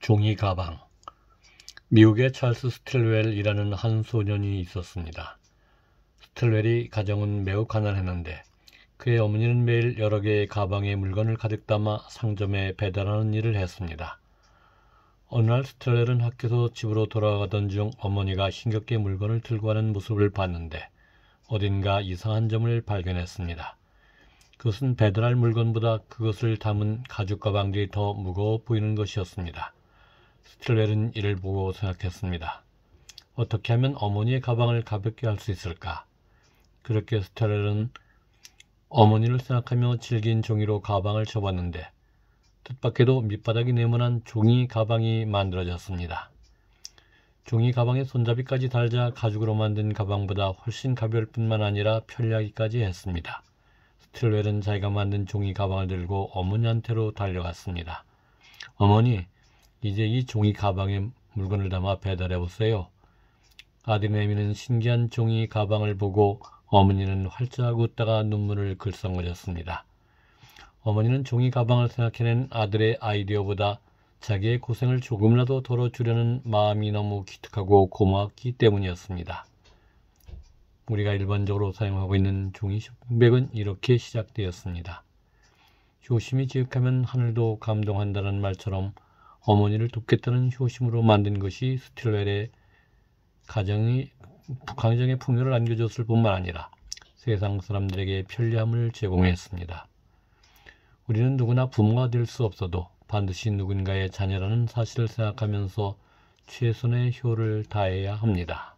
종이 가방. 미국의 찰스 스틸웰이라는 한 소년이 있었습니다. 스틸웰이 가정은 매우 가난했는데 그의 어머니는 매일 여러 개의 가방에 물건을 가득 담아 상점에 배달하는 일을 했습니다. 어느 날 스틸웰은 학교에서 집으로 돌아가던 중 어머니가 힘겹게 물건을 들고 가는 모습을 봤는데 어딘가 이상한 점을 발견했습니다. 그것은 배달할 물건보다 그것을 담은 가죽 가방들이 더 무거워 보이는 것이었습니다. 스틸웰은 이를 보고 생각했습니다. 어떻게 하면 어머니의 가방을 가볍게 할 수 있을까? 그렇게 스틸웰은 어머니를 생각하며 질긴 종이로 가방을 접었는데 뜻밖에도 밑바닥이 네모난 종이 가방이 만들어졌습니다. 종이 가방에 손잡이까지 달자 가죽으로 만든 가방보다 훨씬 가벼울 뿐만 아니라 편리하기까지 했습니다. 스틸웰은 자기가 만든 종이 가방을 들고 어머니한테로 달려갔습니다. 어머니, 이제 이 종이 가방에 물건을 담아 배달해 보세요. 아드메미는 신기한 종이 가방을 보고 어머니는 활짝 웃다가 눈물을 글썽거렸습니다. 어머니는 종이 가방을 생각해낸 아들의 아이디어보다 자기의 고생을 조금이라도 덜어주려는 마음이 너무 기특하고 고맙기 때문이었습니다. 우리가 일반적으로 사용하고 있는 종이 쇼핑백은 이렇게 시작되었습니다. 조심히 지극하면 하늘도 감동한다는 말처럼 어머니를 돕겠다는 효심으로 만든 것이 스틸웰의 가정이 가정의 풍요를 안겨줬을 뿐만 아니라 세상 사람들에게 편리함을 제공했습니다. 우리는 누구나 부모가 될 수 없어도 반드시 누군가의 자녀라는 사실을 생각하면서 최선의 효를 다해야 합니다.